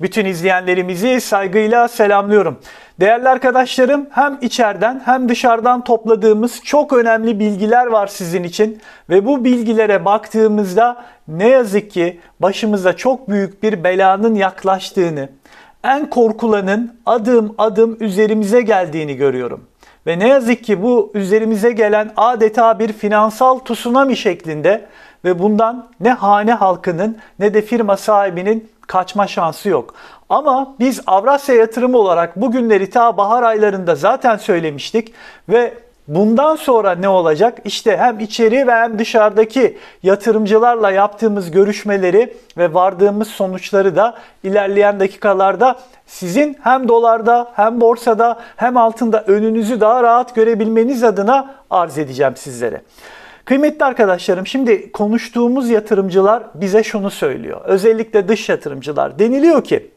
Bütün izleyenlerimizi saygıyla selamlıyorum. Değerli arkadaşlarım hem içeriden hem dışarıdan topladığımız çok önemli bilgiler var sizin için ve bu bilgilere baktığımızda ne yazık ki başımıza çok büyük bir belanın yaklaştığını, en korkulanın adım adım üzerimize geldiğini görüyorum. Ve ne yazık ki bu üzerimize gelen adeta bir finansal tsunami şeklinde ve bundan ne hane halkının ne de firma sahibinin kaçma şansı yok. Ama biz Avrasya yatırımı olarak bugünleri ta bahar aylarında zaten söylemiştik ve Bundan sonra ne olacak? İşte hem içeri ve hem dışarıdaki yatırımcılarla yaptığımız görüşmeleri ve vardığımız sonuçları da ilerleyen dakikalarda sizin hem dolarda hem borsada hem altında önünüzü daha rahat görebilmeniz adına arz edeceğim sizlere. Kıymetli arkadaşlarım şimdi konuştuğumuz yatırımcılar bize şunu söylüyor. Özellikle dış yatırımcılar deniliyor ki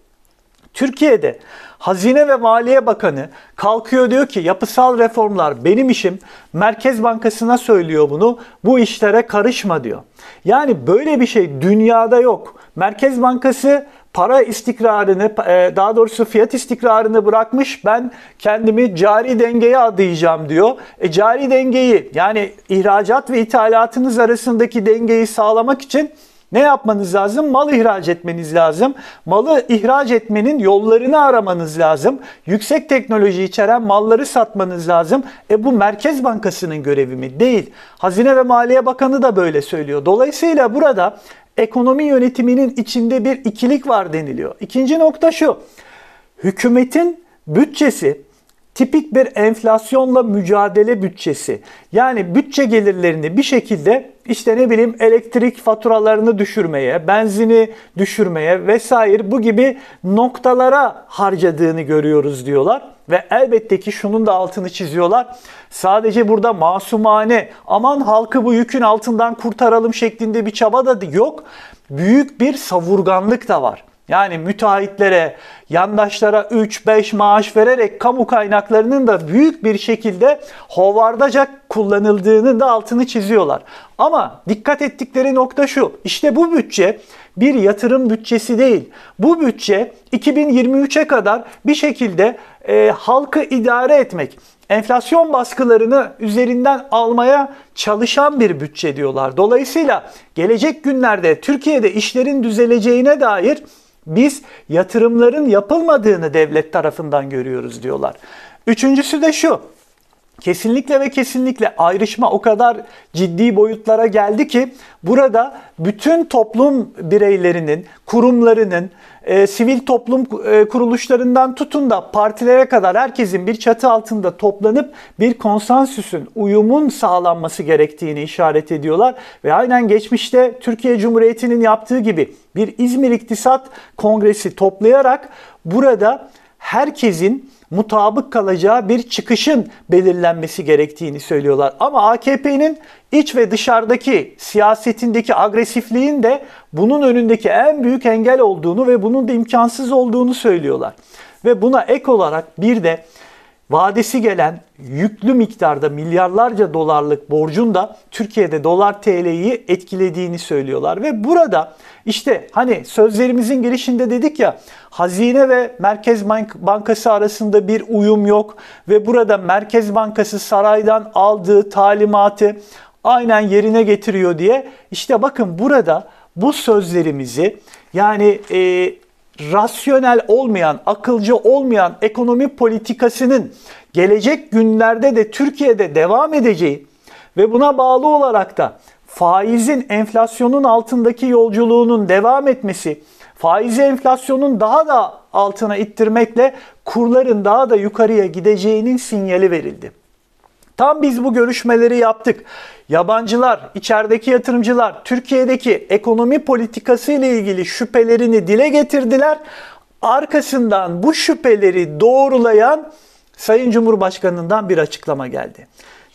Türkiye'de Hazine ve Maliye Bakanı kalkıyor diyor ki yapısal reformlar benim işim. Merkez Bankası'na söylüyor bunu. Bu işlere karışma diyor. Yani böyle bir şey dünyada yok. Merkez Bankası para istikrarını, e, daha doğrusu fiyat istikrarını bırakmış. Ben kendimi cari dengeye adayacağım diyor. E, cari dengeyi yani ihracat ve ithalatınız arasındaki dengeyi sağlamak için ne yapmanız lazım? Mal ihraç etmeniz lazım. Malı ihraç etmenin yollarını aramanız lazım. Yüksek teknoloji içeren malları satmanız lazım. E bu Merkez Bankası'nın görevi mi? Değil. Hazine ve Maliye Bakanı da böyle söylüyor. Dolayısıyla burada ekonomi yönetiminin içinde bir ikilik var deniliyor. İkinci nokta şu. Hükümetin bütçesi tipik bir enflasyonla mücadele bütçesi. Yani bütçe gelirlerini bir şekilde işte ne bileyim elektrik faturalarını düşürmeye, benzini düşürmeye vesaire bu gibi noktalara harcadığını görüyoruz diyorlar. Ve elbette ki şunun da altını çiziyorlar. Sadece burada masumane aman halkı bu yükün altından kurtaralım şeklinde bir çaba da yok. Büyük bir savurganlık da var. Yani müteahhitlere, yandaşlara 3-5 maaş vererek kamu kaynaklarının da büyük bir şekilde hovardaca kullanıldığını da altını çiziyorlar. Ama dikkat ettikleri nokta şu. İşte bu bütçe bir yatırım bütçesi değil. Bu bütçe 2023'e kadar bir şekilde e, halkı idare etmek, enflasyon baskılarını üzerinden almaya çalışan bir bütçe diyorlar. Dolayısıyla gelecek günlerde Türkiye'de işlerin düzeleceğine dair biz yatırımların yapılmadığını devlet tarafından görüyoruz diyorlar. Üçüncüsü de şu. Kesinlikle ve kesinlikle ayrışma o kadar ciddi boyutlara geldi ki burada bütün toplum bireylerinin, kurumlarının, e, sivil toplum e, kuruluşlarından tutun da partilere kadar herkesin bir çatı altında toplanıp bir konsensüsün, uyumun sağlanması gerektiğini işaret ediyorlar. Ve aynen geçmişte Türkiye Cumhuriyeti'nin yaptığı gibi bir İzmir İktisat Kongresi toplayarak burada herkesin mutabık kalacağı bir çıkışın belirlenmesi gerektiğini söylüyorlar. Ama AKP'nin iç ve dışarıdaki siyasetindeki agresifliğin de bunun önündeki en büyük engel olduğunu ve bunun da imkansız olduğunu söylüyorlar. Ve buna ek olarak bir de vadesi gelen yüklü miktarda milyarlarca dolarlık borcun da Türkiye'de dolar TL'yi etkilediğini söylüyorlar. Ve burada işte hani sözlerimizin girişinde dedik ya Hazine ve Merkez Bankası arasında bir uyum yok ve burada Merkez Bankası saraydan aldığı talimatı aynen yerine getiriyor diye işte bakın burada bu sözlerimizi yani e, rasyonel olmayan, akılcı olmayan ekonomi politikasının gelecek günlerde de Türkiye'de devam edeceği ve buna bağlı olarak da faizin enflasyonun altındaki yolculuğunun devam etmesi, faizi enflasyonun daha da altına ittirmekle kurların daha da yukarıya gideceğinin sinyali verildi. Tam biz bu görüşmeleri yaptık. Yabancılar, içerideki yatırımcılar Türkiye'deki ekonomi politikası ile ilgili şüphelerini dile getirdiler. Arkasından bu şüpheleri doğrulayan Sayın Cumhurbaşkanı'ndan bir açıklama geldi.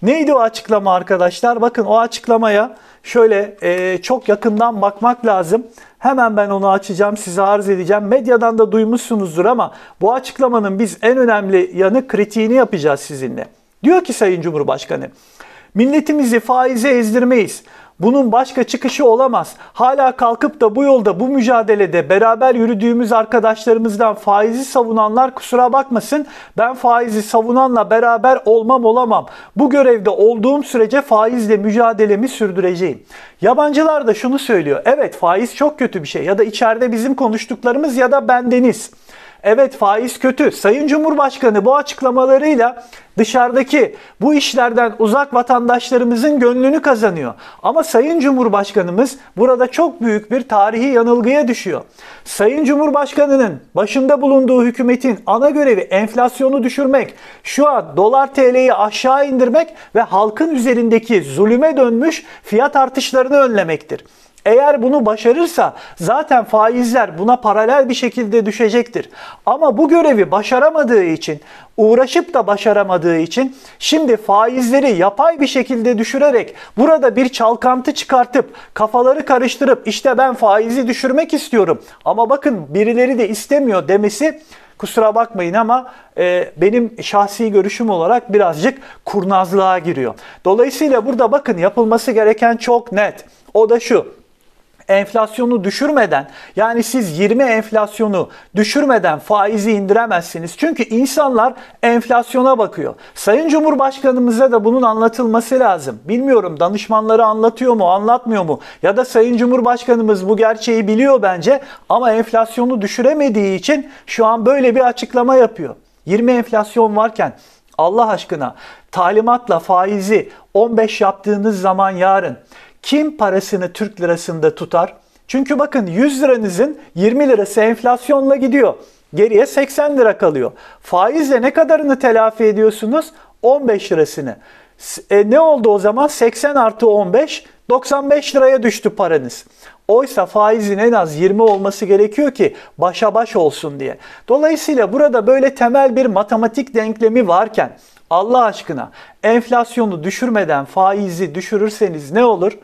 Neydi o açıklama arkadaşlar? Bakın o açıklamaya şöyle e, çok yakından bakmak lazım. Hemen ben onu açacağım, size arz edeceğim. Medyadan da duymuşsunuzdur ama bu açıklamanın biz en önemli yanı kritiğini yapacağız sizinle. Diyor ki Sayın Cumhurbaşkanı, milletimizi faize ezdirmeyiz. Bunun başka çıkışı olamaz. Hala kalkıp da bu yolda bu mücadelede beraber yürüdüğümüz arkadaşlarımızdan faizi savunanlar kusura bakmasın. Ben faizi savunanla beraber olmam olamam. Bu görevde olduğum sürece faizle mücadelemi sürdüreceğim. Yabancılar da şunu söylüyor. Evet faiz çok kötü bir şey ya da içeride bizim konuştuklarımız ya da bendeniz. Evet faiz kötü. Sayın Cumhurbaşkanı bu açıklamalarıyla dışarıdaki bu işlerden uzak vatandaşlarımızın gönlünü kazanıyor. Ama Sayın Cumhurbaşkanımız burada çok büyük bir tarihi yanılgıya düşüyor. Sayın Cumhurbaşkanının başında bulunduğu hükümetin ana görevi enflasyonu düşürmek, şu an dolar TL'yi aşağı indirmek ve halkın üzerindeki zulüme dönmüş fiyat artışlarını önlemektir. Eğer bunu başarırsa zaten faizler buna paralel bir şekilde düşecektir. Ama bu görevi başaramadığı için, uğraşıp da başaramadığı için şimdi faizleri yapay bir şekilde düşürerek burada bir çalkantı çıkartıp kafaları karıştırıp işte ben faizi düşürmek istiyorum ama bakın birileri de istemiyor demesi kusura bakmayın ama e, benim şahsi görüşüm olarak birazcık kurnazlığa giriyor. Dolayısıyla burada bakın yapılması gereken çok net. O da şu enflasyonu düşürmeden yani siz 20 enflasyonu düşürmeden faizi indiremezsiniz. Çünkü insanlar enflasyona bakıyor. Sayın Cumhurbaşkanımıza da bunun anlatılması lazım. Bilmiyorum danışmanları anlatıyor mu anlatmıyor mu ya da Sayın Cumhurbaşkanımız bu gerçeği biliyor bence ama enflasyonu düşüremediği için şu an böyle bir açıklama yapıyor. 20 enflasyon varken Allah aşkına talimatla faizi 15 yaptığınız zaman yarın kim parasını Türk lirasında tutar? Çünkü bakın 100 liranızın 20 lirası enflasyonla gidiyor. Geriye 80 lira kalıyor. Faizle ne kadarını telafi ediyorsunuz? 15 lirasını. E, ne oldu o zaman? 80 artı 15, 95 liraya düştü paranız. Oysa faizin en az 20 olması gerekiyor ki başa baş olsun diye. Dolayısıyla burada böyle temel bir matematik denklemi varken Allah aşkına enflasyonu düşürmeden faizi düşürürseniz ne olur?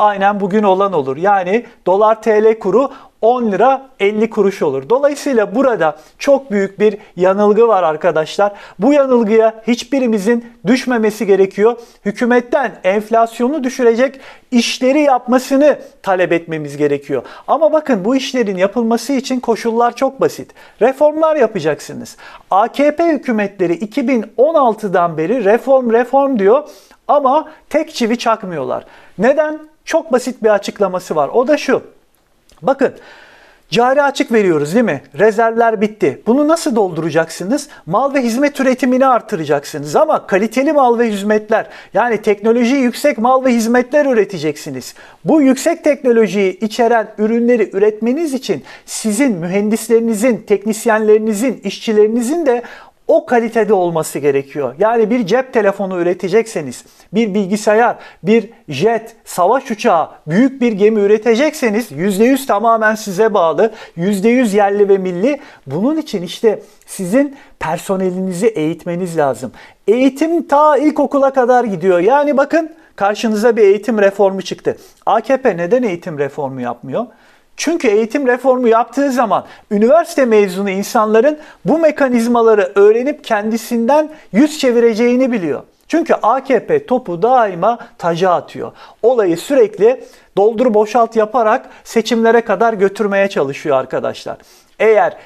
aynen bugün olan olur. Yani dolar TL kuru 10 lira 50 kuruş olur. Dolayısıyla burada çok büyük bir yanılgı var arkadaşlar. Bu yanılgıya hiçbirimizin düşmemesi gerekiyor. Hükümetten enflasyonu düşürecek işleri yapmasını talep etmemiz gerekiyor. Ama bakın bu işlerin yapılması için koşullar çok basit. Reformlar yapacaksınız. AKP hükümetleri 2016'dan beri reform reform diyor ama tek çivi çakmıyorlar. Neden? Çok basit bir açıklaması var. O da şu. Bakın Cari açık veriyoruz değil mi? Rezervler bitti. Bunu nasıl dolduracaksınız? Mal ve hizmet üretimini artıracaksınız ama kaliteli mal ve hizmetler yani teknoloji yüksek mal ve hizmetler üreteceksiniz. Bu yüksek teknolojiyi içeren ürünleri üretmeniz için sizin mühendislerinizin, teknisyenlerinizin, işçilerinizin de o kalitede olması gerekiyor. Yani bir cep telefonu üretecekseniz, bir bilgisayar, bir jet, savaş uçağı, büyük bir gemi üretecekseniz %100 tamamen size bağlı, %100 yerli ve milli. Bunun için işte sizin personelinizi eğitmeniz lazım. Eğitim ta ilkokula kadar gidiyor. Yani bakın karşınıza bir eğitim reformu çıktı. AKP neden eğitim reformu yapmıyor? Çünkü eğitim reformu yaptığı zaman üniversite mezunu insanların bu mekanizmaları öğrenip kendisinden yüz çevireceğini biliyor. Çünkü AKP topu daima taca atıyor. Olayı sürekli doldur boşalt yaparak seçimlere kadar götürmeye çalışıyor arkadaşlar. Eğer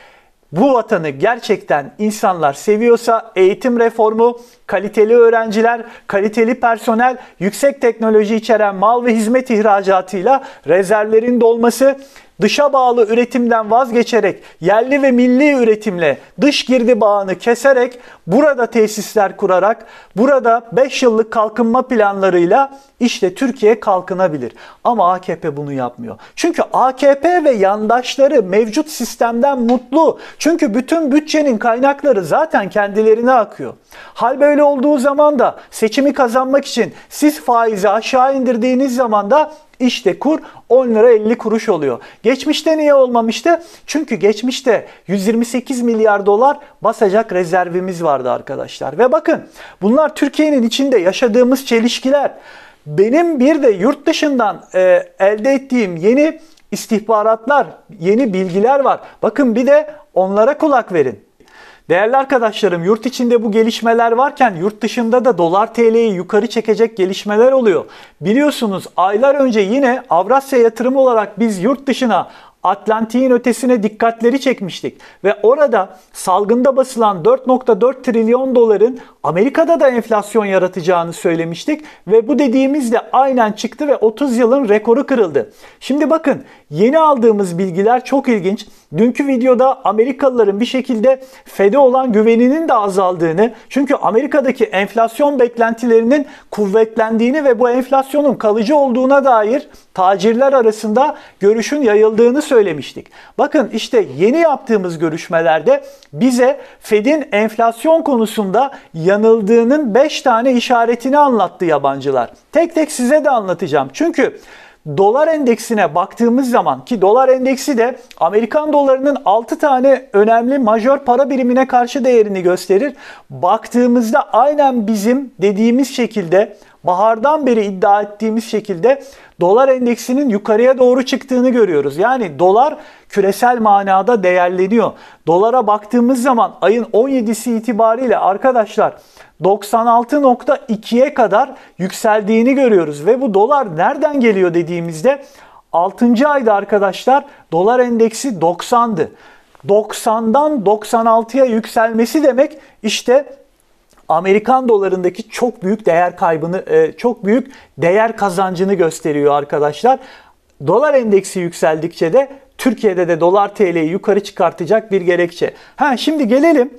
bu vatanı gerçekten insanlar seviyorsa eğitim reformu, kaliteli öğrenciler, kaliteli personel, yüksek teknoloji içeren mal ve hizmet ihracatıyla rezervlerin dolması dışa bağlı üretimden vazgeçerek yerli ve milli üretimle dış girdi bağını keserek burada tesisler kurarak burada 5 yıllık kalkınma planlarıyla işte Türkiye kalkınabilir. Ama AKP bunu yapmıyor. Çünkü AKP ve yandaşları mevcut sistemden mutlu. Çünkü bütün bütçenin kaynakları zaten kendilerine akıyor. Hal böyle olduğu zaman da seçimi kazanmak için siz faizi aşağı indirdiğiniz zaman da işte kur 10 lira 50 kuruş oluyor. Geçmişte niye olmamıştı? Çünkü geçmişte 128 milyar dolar basacak rezervimiz vardı arkadaşlar. Ve bakın bunlar Türkiye'nin içinde yaşadığımız çelişkiler. Benim bir de yurt dışından e, elde ettiğim yeni istihbaratlar, yeni bilgiler var. Bakın bir de onlara kulak verin. Değerli arkadaşlarım yurt içinde bu gelişmeler varken yurt dışında da dolar TL'yi yukarı çekecek gelişmeler oluyor. Biliyorsunuz aylar önce yine Avrasya yatırımı olarak biz yurt dışına Atlantik'in ötesine dikkatleri çekmiştik ve orada salgında basılan 4.4 trilyon doların Amerika'da da enflasyon yaratacağını söylemiştik ve bu dediğimiz de aynen çıktı ve 30 yılın rekoru kırıldı. Şimdi bakın yeni aldığımız bilgiler çok ilginç. Dünkü videoda Amerikalıların bir şekilde Fed'e olan güveninin de azaldığını, çünkü Amerika'daki enflasyon beklentilerinin kuvvetlendiğini ve bu enflasyonun kalıcı olduğuna dair tacirler arasında görüşün yayıldığını söylemiştik. Bakın işte yeni yaptığımız görüşmelerde bize Fed'in enflasyon konusunda yanıldığının 5 tane işaretini anlattı yabancılar. Tek tek size de anlatacağım. Çünkü Dolar endeksine baktığımız zaman ki dolar endeksi de Amerikan dolarının 6 tane önemli majör para birimine karşı değerini gösterir. Baktığımızda aynen bizim dediğimiz şekilde bahardan beri iddia ettiğimiz şekilde dolar endeksinin yukarıya doğru çıktığını görüyoruz. Yani dolar küresel manada değerleniyor. Dolara baktığımız zaman ayın 17'si itibariyle arkadaşlar 96.2'ye kadar yükseldiğini görüyoruz ve bu dolar nereden geliyor dediğimizde 6. ayda arkadaşlar dolar endeksi 90'dı. 90'dan 96'ya yükselmesi demek işte Amerikan dolarındaki çok büyük değer kaybını, e, çok büyük değer kazancını gösteriyor arkadaşlar. Dolar endeksi yükseldikçe de Türkiye'de de dolar TL'yi yukarı çıkartacak bir gerekçe. Ha şimdi gelelim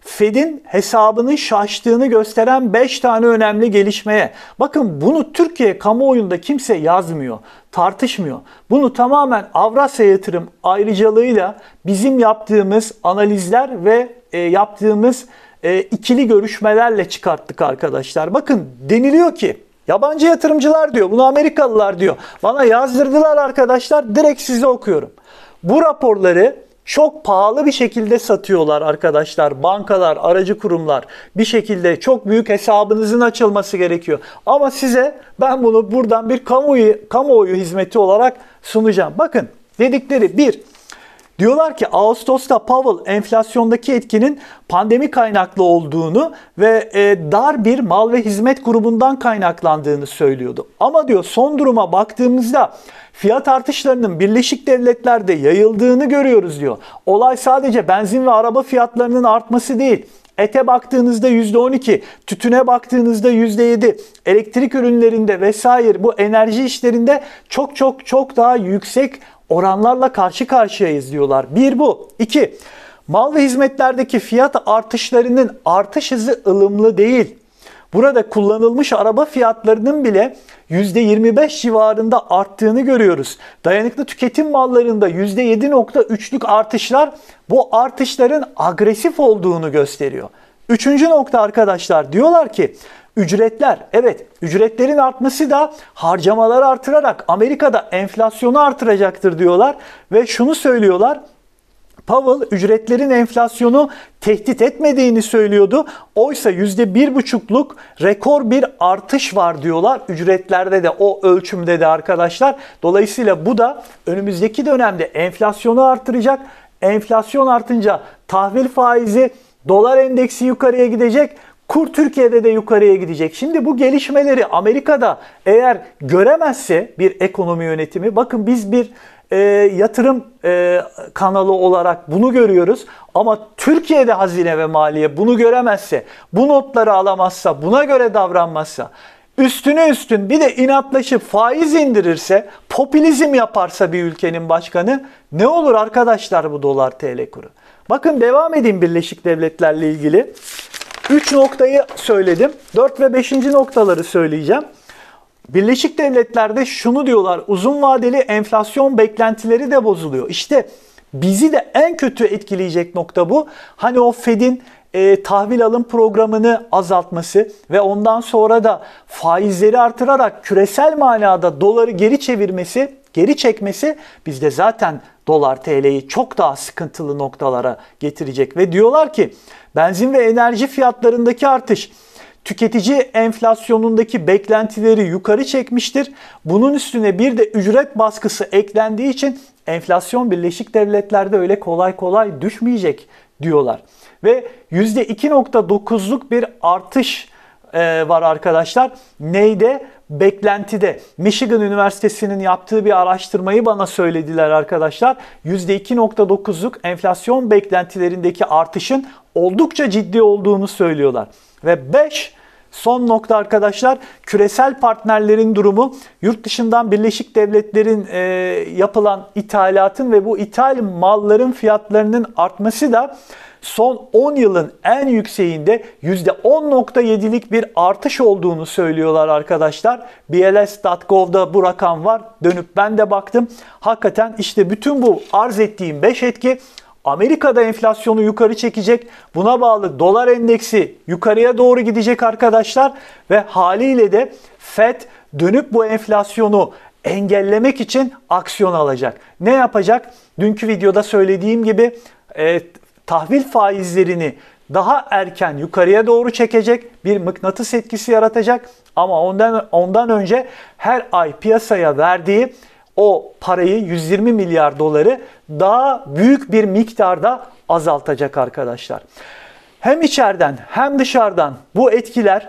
Fed'in hesabının şaştığını gösteren 5 tane önemli gelişmeye. Bakın bunu Türkiye kamuoyunda kimse yazmıyor, tartışmıyor. Bunu tamamen Avrasya yatırım ayrıcalığıyla bizim yaptığımız analizler ve e, yaptığımız e, ikili görüşmelerle çıkarttık arkadaşlar. Bakın deniliyor ki yabancı yatırımcılar diyor bunu Amerikalılar diyor. Bana yazdırdılar arkadaşlar direkt size okuyorum. Bu raporları çok pahalı bir şekilde satıyorlar arkadaşlar. Bankalar, aracı kurumlar bir şekilde çok büyük hesabınızın açılması gerekiyor. Ama size ben bunu buradan bir kamuoyu, kamuoyu hizmeti olarak sunacağım. Bakın dedikleri bir Diyorlar ki Ağustos'ta Powell enflasyondaki etkinin pandemi kaynaklı olduğunu ve e, dar bir mal ve hizmet grubundan kaynaklandığını söylüyordu. Ama diyor son duruma baktığımızda fiyat artışlarının Birleşik Devletler'de yayıldığını görüyoruz diyor. Olay sadece benzin ve araba fiyatlarının artması değil. Ete baktığınızda %12, tütüne baktığınızda %7, elektrik ürünlerinde vesaire bu enerji işlerinde çok çok çok daha yüksek oranlarla karşı karşıyayız diyorlar. Bir bu. İki, mal ve hizmetlerdeki fiyat artışlarının artış hızı ılımlı değil. Burada kullanılmış araba fiyatlarının bile %25 civarında arttığını görüyoruz. Dayanıklı tüketim mallarında %7.3'lük artışlar bu artışların agresif olduğunu gösteriyor. Üçüncü nokta arkadaşlar diyorlar ki Ücretler, evet ücretlerin artması da harcamaları artırarak Amerika'da enflasyonu artıracaktır diyorlar ve şunu söylüyorlar. Powell ücretlerin enflasyonu tehdit etmediğini söylüyordu. Oysa %1,5'luk rekor bir artış var diyorlar. Ücretlerde de o ölçümde de arkadaşlar. Dolayısıyla bu da önümüzdeki dönemde enflasyonu artıracak. Enflasyon artınca tahvil faizi, dolar endeksi yukarıya gidecek. Kur Türkiye'de de yukarıya gidecek. Şimdi bu gelişmeleri Amerika'da eğer göremezse bir ekonomi yönetimi bakın biz bir e, yatırım e, kanalı olarak bunu görüyoruz. Ama Türkiye'de Hazine ve Maliye bunu göremezse, bu notları alamazsa, buna göre davranmazsa, üstüne üstün bir de inatlaşıp faiz indirirse, popülizm yaparsa bir ülkenin başkanı ne olur arkadaşlar bu dolar TL kuru? Bakın devam edin Birleşik Devletler'le ilgili. 3 noktayı söyledim. 4 ve 5. noktaları söyleyeceğim. Birleşik Devletler'de şunu diyorlar. Uzun vadeli enflasyon beklentileri de bozuluyor. İşte bizi de en kötü etkileyecek nokta bu. Hani o Fed'in e, tahvil alım programını azaltması ve ondan sonra da faizleri artırarak küresel manada doları geri çevirmesi geri çekmesi bizde zaten dolar TL'yi çok daha sıkıntılı noktalara getirecek ve diyorlar ki benzin ve enerji fiyatlarındaki artış tüketici enflasyonundaki beklentileri yukarı çekmiştir. Bunun üstüne bir de ücret baskısı eklendiği için enflasyon Birleşik Devletler'de öyle kolay kolay düşmeyecek diyorlar. Ve %2.9'luk bir artış e, var arkadaşlar. Neyde? beklentide. Michigan Üniversitesi'nin yaptığı bir araştırmayı bana söylediler arkadaşlar. %2.9'luk enflasyon beklentilerindeki artışın oldukça ciddi olduğunu söylüyorlar. Ve 5 Son nokta arkadaşlar küresel partnerlerin durumu yurt dışından Birleşik Devletler'in e, yapılan ithalatın ve bu ithal malların fiyatlarının artması da son 10 yılın en yükseğinde %10.7'lik bir artış olduğunu söylüyorlar arkadaşlar. BLS.gov'da bu rakam var. Dönüp ben de baktım. Hakikaten işte bütün bu arz ettiğim 5 etki Amerika'da enflasyonu yukarı çekecek. Buna bağlı dolar endeksi yukarıya doğru gidecek arkadaşlar ve haliyle de Fed dönüp bu enflasyonu engellemek için aksiyon alacak. Ne yapacak? Dünkü videoda söylediğim gibi e, tahvil faizlerini daha erken yukarıya doğru çekecek, bir mıknatıs etkisi yaratacak ama ondan ondan önce her ay piyasaya verdiği o parayı 120 milyar doları daha büyük bir miktarda azaltacak arkadaşlar. Hem içeriden hem dışarıdan bu etkiler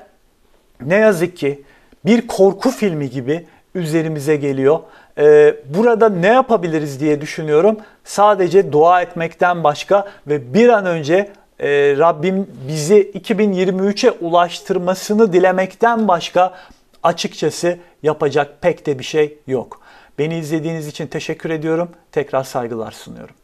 ne yazık ki bir korku filmi gibi üzerimize geliyor e, burada ne yapabiliriz diye düşünüyorum. Sadece dua etmekten başka ve bir an önce e, Rabbim bizi 2023'e ulaştırmasını dilemekten başka açıkçası yapacak pek de bir şey yok. Beni izlediğiniz için teşekkür ediyorum. Tekrar saygılar sunuyorum.